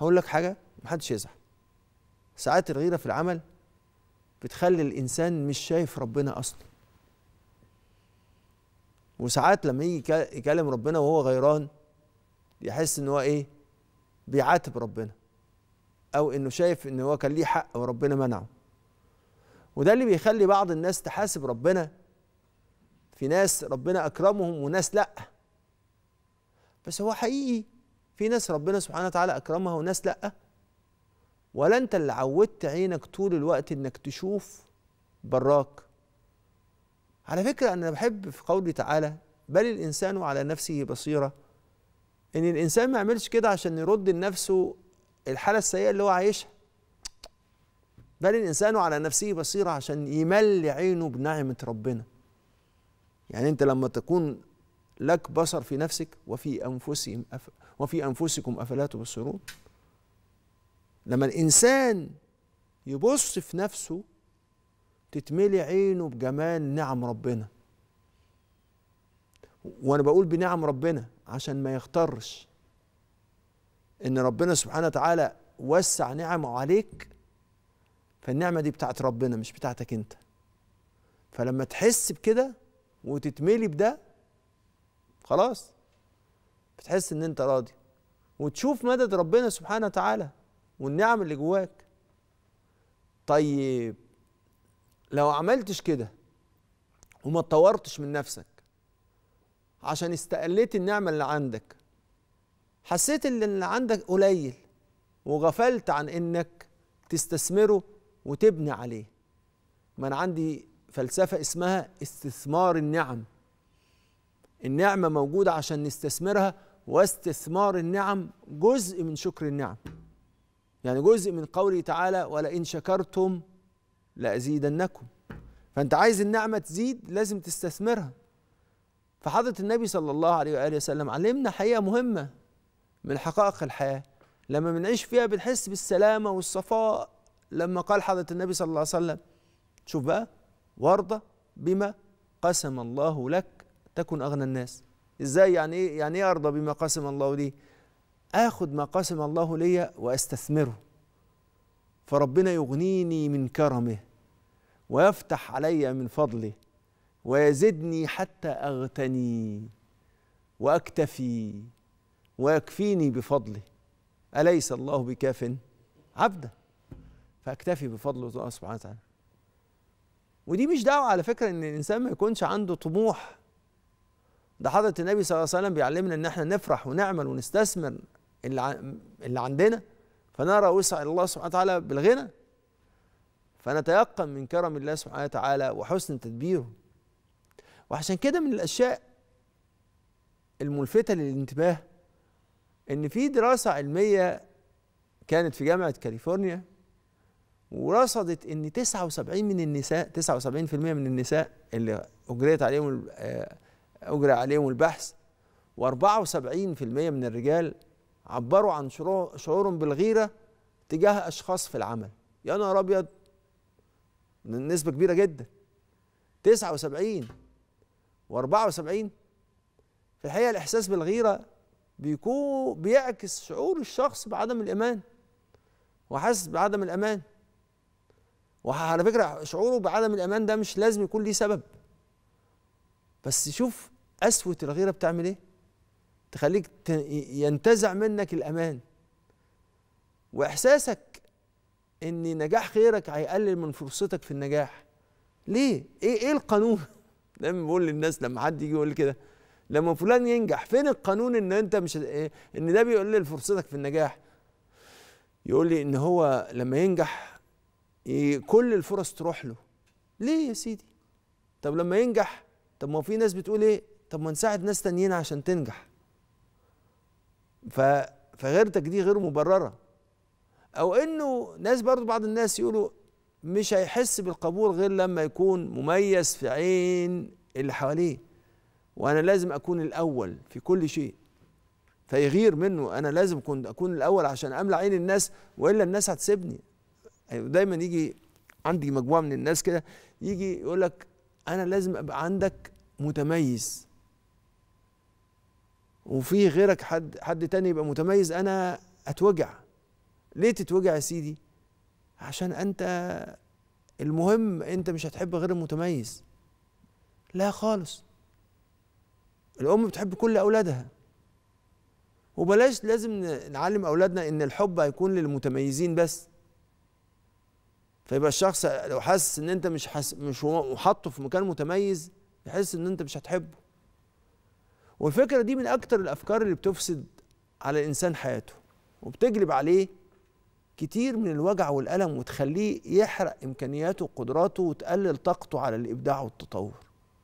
هقول لك حاجه محدش يزعل ساعات الغيره في العمل بتخلي الانسان مش شايف ربنا اصلا وساعات لما يجي يكلم ربنا وهو غيران يحس ان هو ايه بيعاتب ربنا او انه شايف ان هو كان ليه حق وربنا منعه وده اللي بيخلي بعض الناس تحاسب ربنا في ناس ربنا اكرمهم وناس لا بس هو حقيقي في ناس ربنا سبحانه وتعالى اكرمها وناس لا ولا انت اللي عودت عينك طول الوقت انك تشوف براك على فكره انا بحب في قوله تعالى بل الانسان على نفسه بصيره ان الانسان ما يعملش كده عشان يرد لنفسه الحاله السيئه اللي هو عايشها بل الانسان على نفسه بصيره عشان يملي عينه بنعمه ربنا يعني انت لما تكون لك بصر في نفسك وفي أنفسهم أف وفي أنفسكم أفلا تبصرون لما الإنسان يبص في نفسه تتملي عينه بجمال نعم ربنا وأنا بقول بنعم ربنا عشان ما يغترش إن ربنا سبحانه وتعالى وسع نعمه عليك فالنعمة دي بتاعت ربنا مش بتاعتك أنت فلما تحس بكده وتتملي بده خلاص بتحس ان انت راضي وتشوف مدد ربنا سبحانه وتعالى والنعم اللي جواك طيب لو عملتش كده وما اتطورتش من نفسك عشان استقليت النعمة اللي عندك حسيت ان اللي عندك قليل وغفلت عن انك تستثمره وتبني عليه ما انا عندي فلسفة اسمها استثمار النعم النعمة موجودة عشان نستثمرها واستثمار النعم جزء من شكر النعم يعني جزء من قوله تعالى ولئن شكرتم لأزيدنكم فأنت عايز النعمة تزيد لازم تستثمرها فحضرة النبي صلى الله عليه وآله وسلم علمنا حقيقة مهمة من حقائق الحياة لما بنعيش فيها بنحس بالسلامة والصفاء لما قال حضرة النبي صلى الله عليه وسلم شوف بقى وارضى بما قسم الله لك تكن اغنى الناس ازاي يعني ايه يعني ايه ارضى بما قسم الله لي اخذ ما قسم الله لي واستثمره فربنا يغنيني من كرمه ويفتح علي من فضله ويزدني حتى اغتني واكتفي ويكفيني بفضله اليس الله بكاف عبدا فاكتفي بفضله سبحانه وتعالى ودي مش دعوه على فكره ان الانسان ما يكونش عنده طموح ده حضره النبي صلى الله عليه وسلم بيعلمنا ان احنا نفرح ونعمل ونستثمر اللي اللي عندنا فنرى وسع الله سبحانه وتعالى بالغنى فنتيقن من كرم الله سبحانه وتعالى وحسن تدبيره وعشان كده من الاشياء الملفته للانتباه ان في دراسه علميه كانت في جامعه كاليفورنيا ورصدت ان 79 من النساء 79% من النساء اللي اجريت عليهم آه، أجرى عليهم البحث و74% من الرجال عبروا عن شعورهم بالغيرة تجاه أشخاص في العمل يا نهار أبيض نسبة كبيرة جدا 79 و74 في الحقيقة الإحساس بالغيرة بيكون بيعكس شعور الشخص بعدم الإيمان وحاسس بعدم الأمان وعلى فكرة شعوره بعدم الأمان ده مش لازم يكون ليه سبب بس شوف قسوة الغيرة بتعمل ايه تخليك ينتزع منك الأمان وإحساسك إن نجاح غيرك هيقلل من فرصتك في النجاح ليه؟ إيه إيه القانون؟ دايما بقول للناس لما حد يجي يقول كده لما فلان ينجح فين القانون ان انت مش إيه، ان ده بيقلل فرصتك في النجاح يقول لي ان هو لما ينجح كل الفرص تروح له ليه يا سيدي طب لما ينجح طب ما في ناس بتقول ايه طب ما نساعد ناس تانيين عشان تنجح ف فغيرتك دي غير مبرره او انه ناس برضو بعض الناس يقولوا مش هيحس بالقبول غير لما يكون مميز في عين اللي حواليه وانا لازم اكون الاول في كل شيء فيغير منه انا لازم اكون اكون الاول عشان املى عين الناس والا الناس هتسيبني أيوة، دايما يجي عندي مجموعه من الناس كده يجي يقول لك انا لازم ابقى عندك متميز وفي غيرك حد حد تاني يبقى متميز انا اتوجع ليه تتوجع يا سيدي عشان انت المهم انت مش هتحب غير المتميز لا خالص الام بتحب كل اولادها وبلاش لازم نعلم اولادنا ان الحب هيكون للمتميزين بس فيبقى الشخص لو حاسس ان انت مش حس مش وحطه في مكان متميز يحس ان انت مش هتحبه والفكره دي من اكتر الافكار اللي بتفسد على الانسان حياته وبتجلب عليه كتير من الوجع والالم وتخليه يحرق امكانياته وقدراته وتقلل طاقته على الابداع والتطور